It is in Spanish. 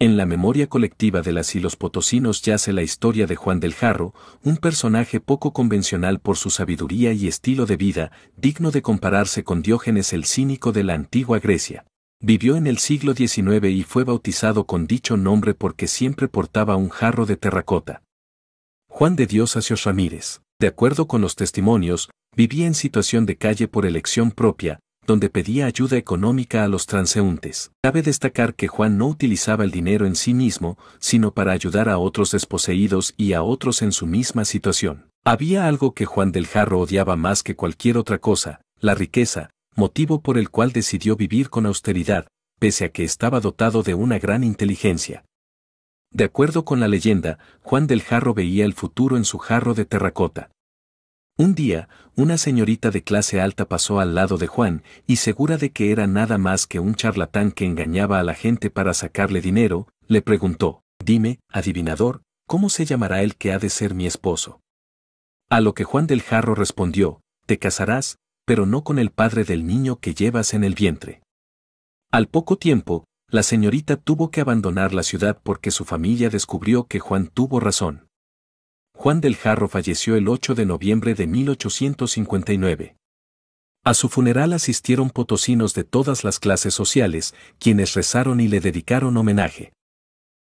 En la memoria colectiva de las y los potosinos yace la historia de Juan del Jarro, un personaje poco convencional por su sabiduría y estilo de vida, digno de compararse con Diógenes el cínico de la antigua Grecia. Vivió en el siglo XIX y fue bautizado con dicho nombre porque siempre portaba un jarro de terracota. Juan de Dios Asios Ramírez, de acuerdo con los testimonios, vivía en situación de calle por elección propia, donde pedía ayuda económica a los transeúntes. Cabe destacar que Juan no utilizaba el dinero en sí mismo, sino para ayudar a otros desposeídos y a otros en su misma situación. Había algo que Juan del Jarro odiaba más que cualquier otra cosa, la riqueza, motivo por el cual decidió vivir con austeridad, pese a que estaba dotado de una gran inteligencia. De acuerdo con la leyenda, Juan del Jarro veía el futuro en su jarro de terracota. Un día, una señorita de clase alta pasó al lado de Juan, y segura de que era nada más que un charlatán que engañaba a la gente para sacarle dinero, le preguntó, Dime, adivinador, ¿cómo se llamará el que ha de ser mi esposo? A lo que Juan del Jarro respondió, Te casarás, pero no con el padre del niño que llevas en el vientre. Al poco tiempo, la señorita tuvo que abandonar la ciudad porque su familia descubrió que Juan tuvo razón. Juan del Jarro falleció el 8 de noviembre de 1859. A su funeral asistieron potosinos de todas las clases sociales, quienes rezaron y le dedicaron homenaje.